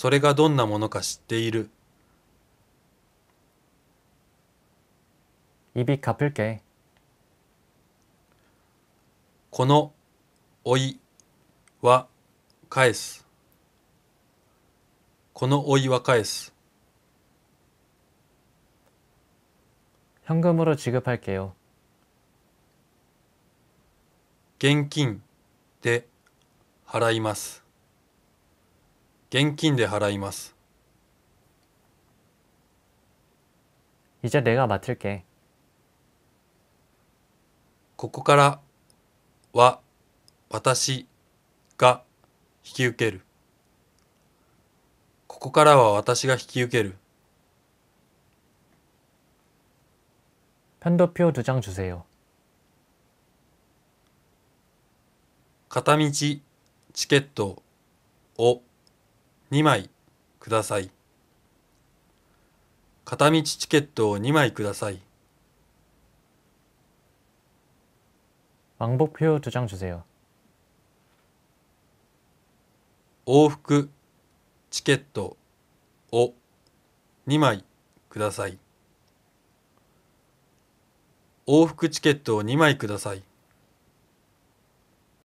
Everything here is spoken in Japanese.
それがどんなものか知っている。입이가쁠게この老いは返す。この老いは返す。현금으로지급할게요現金で払います。現金で払います이제내가맡을게ここからは私が引き受ける。ここからは私が引き受ける。편도표두장주세요片道チケットを2枚ください。片道チケットを2枚ください。왕복표두장주세요往復チケットを2枚ください。往復チケットを2枚ください。